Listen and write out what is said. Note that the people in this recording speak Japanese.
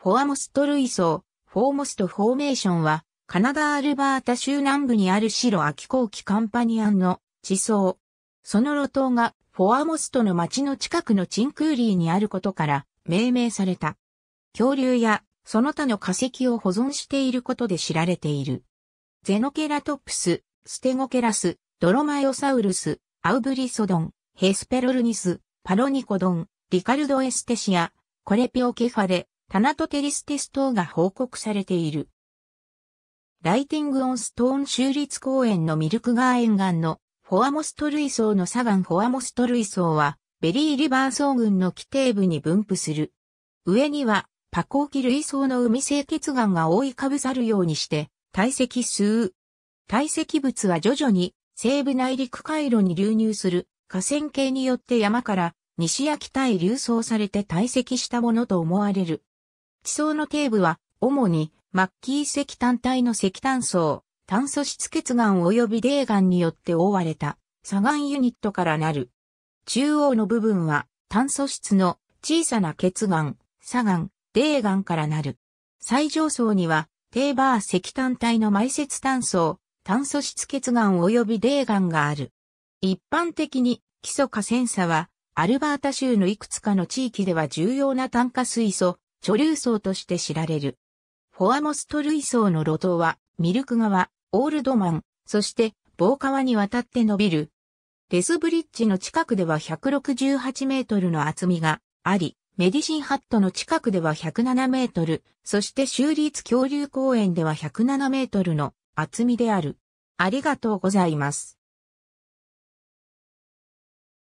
フォアモスト類層、フォーモストフォーメーションは、カナダ・アルバータ州南部にある白秋後期カンパニアンの地層。その路頭がフォアモストの町の近くのチンクーリーにあることから命名された。恐竜やその他の化石を保存していることで知られている。ゼノケラトプス、ステゴケラス、ドロマイオサウルス、アウブリソドン、ヘスペロルニス、パロニコドン、リカルドエステシア、コレピオケファレ、タナトテリステス等が報告されている。ライティングオンストーン州立公園のミルクガー沿岸のフォアモスト類層のサガンフォアモスト類層はベリーリバー層群の基底部に分布する。上にはパコーキ類層の海清血岩が覆いかぶさるようにして堆積数。堆積物は徐々に西部内陸回路に流入する河川系によって山から西や北へ流送されて堆積したものと思われる。地層の底部は、主に、マッキー石炭体の石炭層、炭素質欠岩及び泥岩によって覆われた、砂岩ユニットからなる。中央の部分は、炭素質の小さな欠岩、砂岩、泥岩からなる。最上層には、低バー石炭体の埋設炭層、炭素質欠岩及び泥岩がある。一般的に、基礎センサは、アルバータ州のいくつかの地域では重要な炭化水素、貯留層として知られる。フォアモスト類層の路頭は、ミルク川、オールドマン、そして、棒川に渡って伸びる。デスブリッジの近くでは168メートルの厚みがあり、メディシンハットの近くでは107メートル、そして州立恐竜公園では107メートルの厚みである。ありがとうございます。